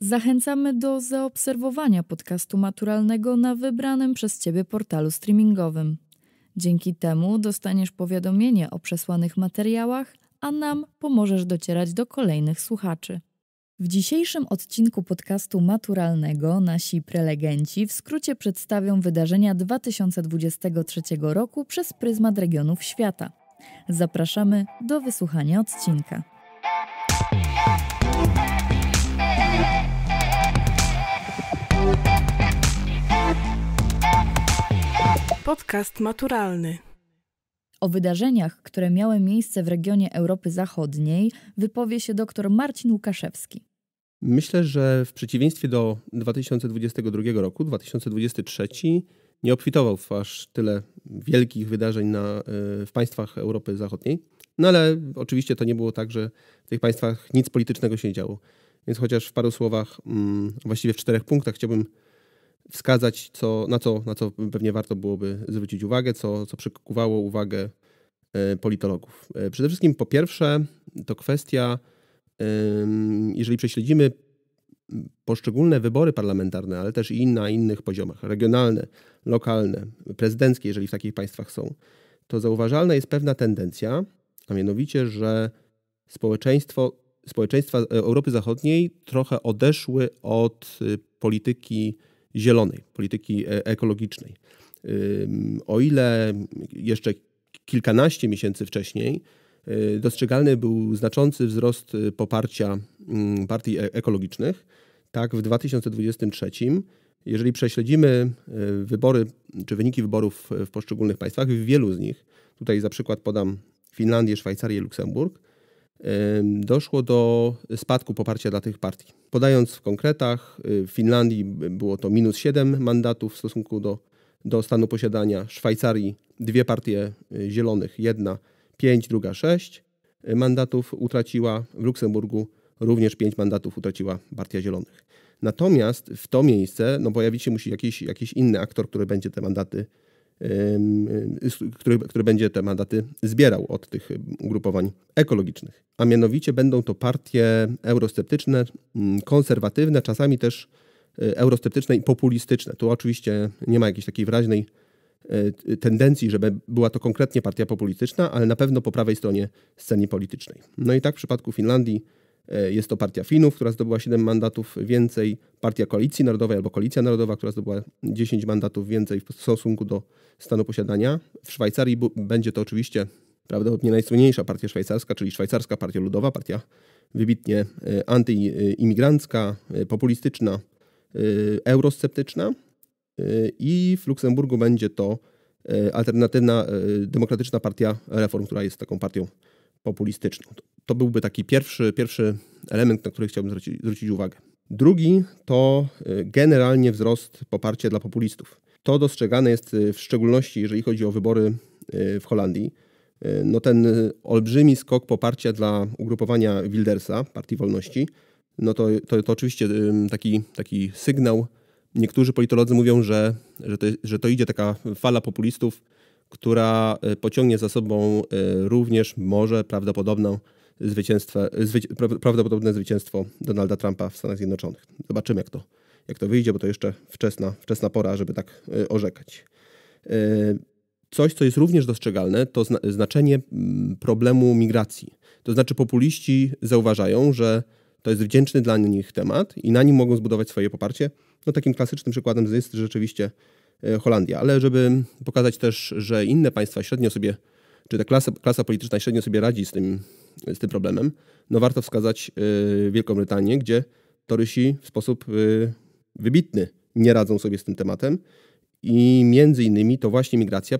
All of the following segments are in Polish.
Zachęcamy do zaobserwowania podcastu maturalnego na wybranym przez Ciebie portalu streamingowym. Dzięki temu dostaniesz powiadomienie o przesłanych materiałach, a nam pomożesz docierać do kolejnych słuchaczy. W dzisiejszym odcinku podcastu maturalnego nasi prelegenci w skrócie przedstawią wydarzenia 2023 roku przez pryzmat regionów świata. Zapraszamy do wysłuchania odcinka. Podcast maturalny. O wydarzeniach, które miały miejsce w regionie Europy Zachodniej, wypowie się dr Marcin Łukaszewski. Myślę, że w przeciwieństwie do 2022 roku, 2023 nie obfitował w aż tyle wielkich wydarzeń na, e, w państwach Europy Zachodniej. No ale oczywiście to nie było tak, że w tych państwach nic politycznego się nie działo. Więc chociaż w paru słowach, mm, właściwie w czterech punktach chciałbym wskazać, co, na, co, na co pewnie warto byłoby zwrócić uwagę, co, co przykuwało uwagę e, politologów. E, przede wszystkim po pierwsze to kwestia, jeżeli prześledzimy poszczególne wybory parlamentarne, ale też i na innych poziomach, regionalne, lokalne, prezydenckie, jeżeli w takich państwach są, to zauważalna jest pewna tendencja, a mianowicie, że społeczeństwo, społeczeństwa e, Europy Zachodniej trochę odeszły od polityki zielonej, polityki e, ekologicznej. O ile jeszcze kilkanaście miesięcy wcześniej y, dostrzegalny był znaczący wzrost y, poparcia mm, partii e, ekologicznych, tak w 2023 jeżeli prześledzimy y, wybory czy wyniki wyborów w poszczególnych państwach, w wielu z nich, tutaj za przykład podam Finlandię, Szwajcarię, Luksemburg, doszło do spadku poparcia dla tych partii. Podając w konkretach, y, w Finlandii było to minus 7 mandatów w stosunku do, do stanu posiadania, w Szwajcarii dwie partie y, zielonych, jedna 5, druga 6 y, mandatów utraciła, w Luksemburgu również 5 mandatów utraciła Partia Zielonych. Natomiast w to miejsce no, pojawić się musi jakiś, jakiś inny aktor, który będzie te mandaty który, który będzie te mandaty zbierał od tych ugrupowań ekologicznych. A mianowicie będą to partie eurosceptyczne, mm, konserwatywne, czasami też y, eurosceptyczne i populistyczne. Tu oczywiście nie ma jakiejś takiej wyraźnej y, tendencji, żeby była to konkretnie partia populistyczna, ale na pewno po prawej stronie sceny politycznej. No i tak w przypadku Finlandii E, jest to partia Finów, która zdobyła 7 mandatów więcej, partia Koalicji Narodowej albo Koalicja Narodowa, która zdobyła 10 mandatów więcej w stosunku do stanu posiadania. W Szwajcarii będzie to oczywiście prawdopodobnie najsłynniejsza partia szwajcarska, czyli Szwajcarska Partia Ludowa, partia wybitnie e, antyimigrancka, e, populistyczna, eurosceptyczna. I w Luksemburgu będzie to alternatywna demokratyczna partia reform, która jest taką partią populistyczną to byłby taki pierwszy, pierwszy element, na który chciałbym zwrócić, zwrócić uwagę. Drugi to y, generalnie wzrost poparcia dla populistów. To dostrzegane jest y, w szczególności, jeżeli chodzi o wybory y, w Holandii. No ten olbrzymi skok poparcia dla ugrupowania Wildersa, Partii Wolności, no to, to, to oczywiście taki, taki sygnał. Niektórzy politolodzy mówią, że, że, to, że to idzie taka fala populistów, która pociągnie za sobą również może prawdopodobną zwycięstwo, zwyci prawdopodobne zwycięstwo Donalda Trumpa w Stanach Zjednoczonych. Zobaczymy, jak to, jak to wyjdzie, bo to jeszcze wczesna, wczesna pora, żeby tak e, orzekać. E, coś, co jest również dostrzegalne, to znaczenie problemu migracji. To znaczy, populiści zauważają, że to jest wdzięczny dla nich temat i na nim mogą zbudować swoje poparcie. No, takim klasycznym przykładem jest rzeczywiście e, Holandia, ale żeby pokazać też, że inne państwa średnio sobie czy ta klasa, klasa polityczna średnio sobie radzi z tym, z tym problemem? No warto wskazać y, Wielką Brytanię, gdzie torysi w sposób y, wybitny nie radzą sobie z tym tematem i między innymi to właśnie migracja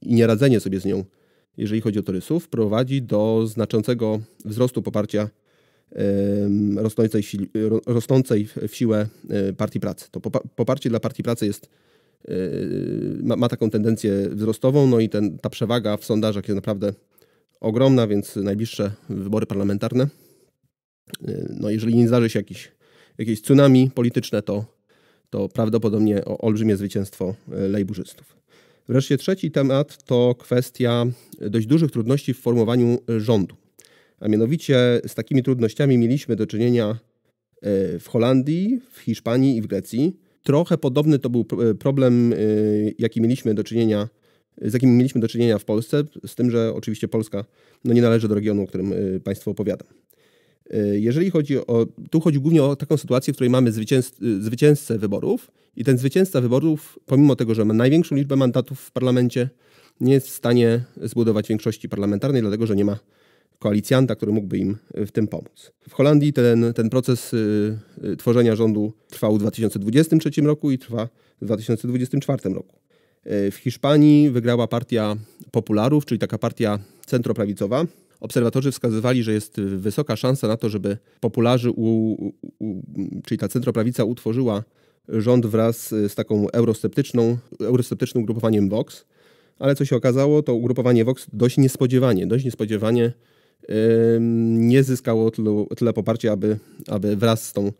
i nieradzenie sobie z nią, jeżeli chodzi o torysów, prowadzi do znaczącego wzrostu poparcia rosnącej, rosnącej w siłę e, partii pracy. To poparcie dla partii pracy jest Yy, ma, ma taką tendencję wzrostową, no i ten, ta przewaga w sondażach jest naprawdę ogromna, więc najbliższe wybory parlamentarne, yy, no jeżeli nie zdarzy się jakieś jakieś tsunami polityczne, to, to prawdopodobnie olbrzymie zwycięstwo yy, lejburzystów. Wreszcie trzeci temat to kwestia dość dużych trudności w formowaniu rządu. A mianowicie z takimi trudnościami mieliśmy do czynienia w Holandii, w Hiszpanii i w Grecji. Trochę podobny to był e, problem, e, jaki mieliśmy do czynienia, z jakim mieliśmy do czynienia w Polsce, z tym, że oczywiście Polska no, nie należy do regionu, o którym e, Państwu opowiadam. Jeżeli chodzi o. Tu chodzi głównie o taką sytuację, w której mamy zwycięz, zwycięzcę wyborów, i ten zwycięzca wyborów, pomimo tego, że ma największą liczbę mandatów w parlamencie, nie jest w stanie zbudować większości parlamentarnej, dlatego że nie ma koalicjanta, który mógłby im y, w tym pomóc. W Holandii ten, ten proces y, y, tworzenia rządu trwał w 2023 roku i trwa w 2024 roku. W Hiszpanii wygrała partia popularów, czyli taka partia centroprawicowa. Obserwatorzy wskazywali, że jest wysoka szansa na to, żeby popularzy, u, u, u, czyli ta centroprawica utworzyła rząd wraz z taką eurosceptyczną, eurosceptycznym ugrupowaniem Vox. Ale co się okazało, to ugrupowanie Vox dość niespodziewanie, dość niespodziewanie nie zyskało tylu, tyle poparcia, aby, aby wraz z tą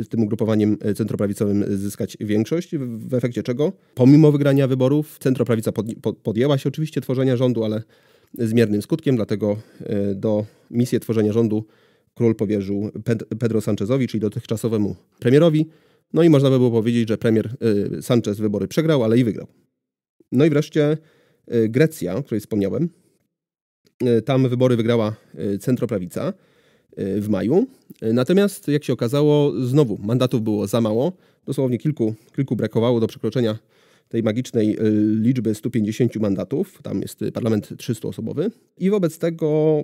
y, tym ugrupowaniem centroprawicowym zyskać większość, w efekcie czego, pomimo wygrania wyborów, centroprawica pod, podjęła się oczywiście tworzenia rządu, ale z miernym skutkiem, dlatego y, do misji tworzenia rządu król powierzył Pedro Sanchezowi, czyli dotychczasowemu premierowi. No i można by było powiedzieć, że premier y, Sanchez wybory przegrał, ale i wygrał. No i wreszcie Grecja, o której wspomniałem, E, tam wybory wygrała e, centroprawica e, w maju. Natomiast, jak się okazało, znowu mandatów było za mało. Dosłownie kilku, kilku brakowało do przekroczenia tej magicznej liczby 150 mandatów. Tam jest parlament 300-osobowy. I wobec tego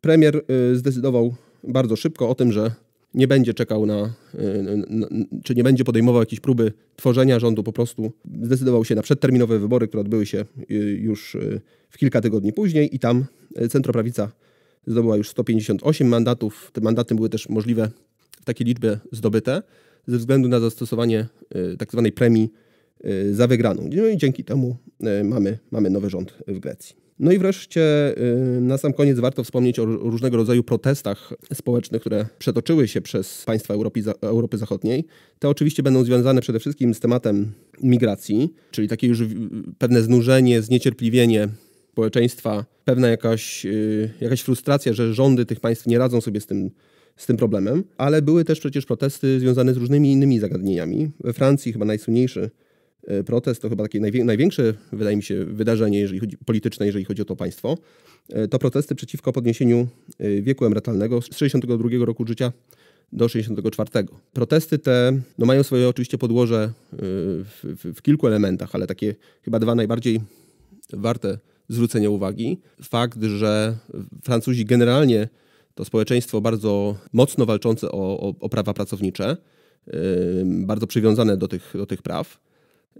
premier zdecydował bardzo szybko o tym, że nie będzie czekał na, y, na, czy nie będzie podejmował jakiejś próby tworzenia rządu, po prostu zdecydował się na przedterminowe wybory, które odbyły się y, już y, w kilka tygodni później i tam centroprawica zdobyła już 158 mandatów. Te mandaty były też możliwe w takiej liczbie zdobyte ze względu na zastosowanie tak zwanej premii za wygraną. No i dzięki temu mamy, mamy nowy rząd w Grecji. No i wreszcie y, na sam koniec warto wspomnieć o różnego rodzaju protestach społecznych, które przetoczyły się przez państwa Europy, Europy Zachodniej. Te oczywiście będą związane przede wszystkim z tematem migracji, czyli takie już pewne znużenie, zniecierpliwienie społeczeństwa, pewna jakaś, y, jakaś frustracja, że rządy tych państw nie radzą sobie z tym, z tym problemem, ale były też przecież protesty związane z różnymi innymi zagadnieniami. We Francji chyba najsłynniejszy E, protest to chyba takie największe, wydaje mi się, wydarzenie jeżeli chodzi, polityczne, jeżeli chodzi o to państwo. E, to protesty przeciwko podniesieniu e, wieku emerytalnego z 62 roku życia do 64. Protesty te no, mają swoje oczywiście podłoże w, w, w kilku elementach, ale takie chyba dwa najbardziej warte zwrócenia uwagi. Fakt, że Francuzi generalnie to społeczeństwo bardzo mocno walczące o, o, o prawa pracownicze, bardzo przywiązane do tych, do tych praw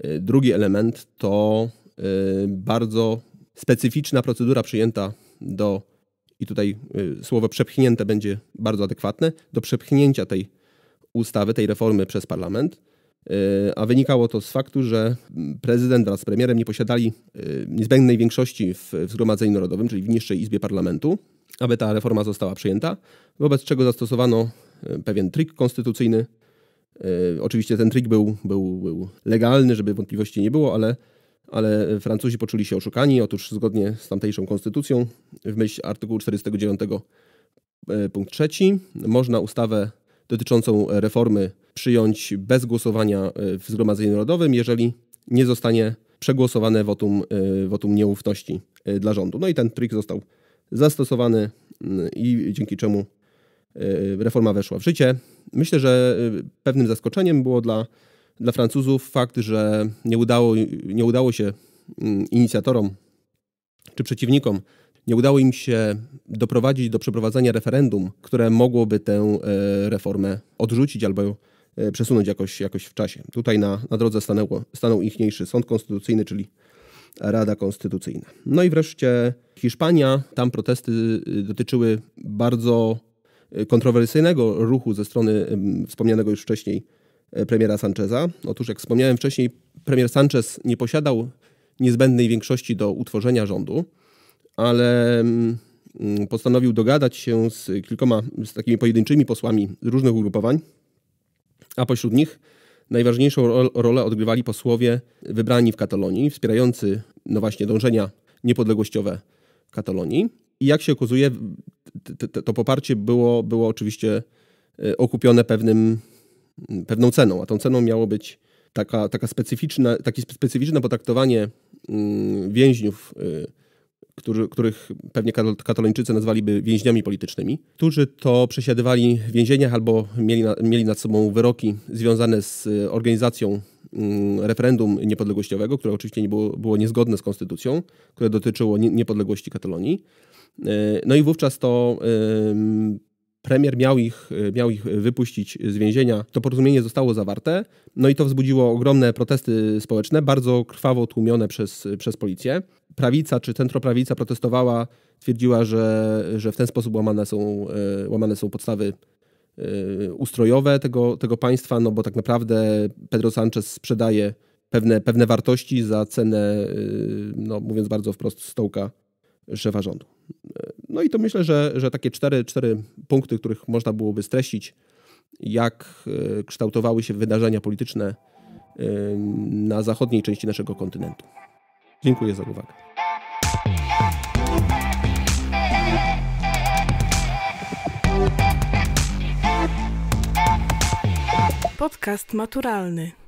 E, drugi element to e, bardzo specyficzna procedura przyjęta do, i tutaj e, słowo przepchnięte będzie bardzo adekwatne, do przepchnięcia tej ustawy, tej reformy przez parlament. A wynikało to z faktu, że prezydent wraz z premierem nie posiadali niezbędnej większości w Zgromadzeniu Narodowym, czyli w niższej izbie parlamentu, aby ta reforma została przyjęta, wobec czego zastosowano pewien trik konstytucyjny, E, oczywiście ten trik był, był, był legalny, żeby wątpliwości nie było, ale, ale Francuzi poczuli się oszukani. Otóż zgodnie z tamtejszą konstytucją, w myśl artykułu 49 e, punkt 3, można ustawę dotyczącą reformy przyjąć bez głosowania e, w Zgromadzeniu Narodowym, jeżeli nie zostanie przegłosowane wotum, wotum nieufności dla rządu. No i ten trik został zastosowany mm, i dzięki czemu Y, reforma weszła w życie. Myślę, że y, pewnym zaskoczeniem było dla, dla Francuzów fakt, że nie udało, nie udało się mm, inicjatorom czy przeciwnikom, nie udało im się doprowadzić do przeprowadzenia referendum, które mogłoby tę y, reformę odrzucić albo ją przesunąć jakoś, jakoś w czasie. Tutaj na, na drodze stanęło, stanął ichniejszy sąd konstytucyjny, czyli Rada Konstytucyjna. No i wreszcie Hiszpania. Tam protesty dotyczyły bardzo kontrowersyjnego ruchu ze strony wspomnianego już wcześniej e, premiera Sancheza. Otóż, jak wspomniałem wcześniej, premier Sanchez nie posiadał niezbędnej większości do utworzenia rządu, ale postanowił dogadać się z kilkoma, z takimi pojedynczymi posłami różnych ugrupowań, a pośród nich najważniejszą rolę odgrywali posłowie wybrani w Katalonii, wspierający no właśnie dążenia niepodległościowe Katalonii. I jak się okazuje, to poparcie było, było oczywiście e, okupione pewnym, pewną ceną, a tą ceną miało być taka, taka specyficzna, takie specyficzne potraktowanie mm, więźniów, e, których pewnie katalończycy nazwaliby więźniami politycznymi, którzy to przesiadywali w więzieniach albo mieli, na, mieli nad sobą wyroki związane z e, organizacją mm, referendum niepodległościowego, które oczywiście nie było, było niezgodne z konstytucją, które dotyczyło niepodległości Katalonii. E, no i wówczas to premier miał ich, miał ich wypuścić z więzienia. To porozumienie zostało zawarte, no i to wzbudziło ogromne protesty społeczne, bardzo krwawo tłumione przez, przez policję. Prawica czy centroprawica protestowała, twierdziła, że, że w ten sposób łamane są, e, łamane są podstawy e, ustrojowe tego, tego państwa, no bo tak naprawdę Pedro Sanchez sprzedaje pewne, pewne wartości za cenę, no mówiąc bardzo wprost, stołka szefa rządu. No i to myślę, że, że takie cztery, cztery punkty, których można byłoby streścić, jak e, kształtowały się wydarzenia polityczne e, na zachodniej części naszego kontynentu. Dziękuję za uwagę. Podcast maturalny.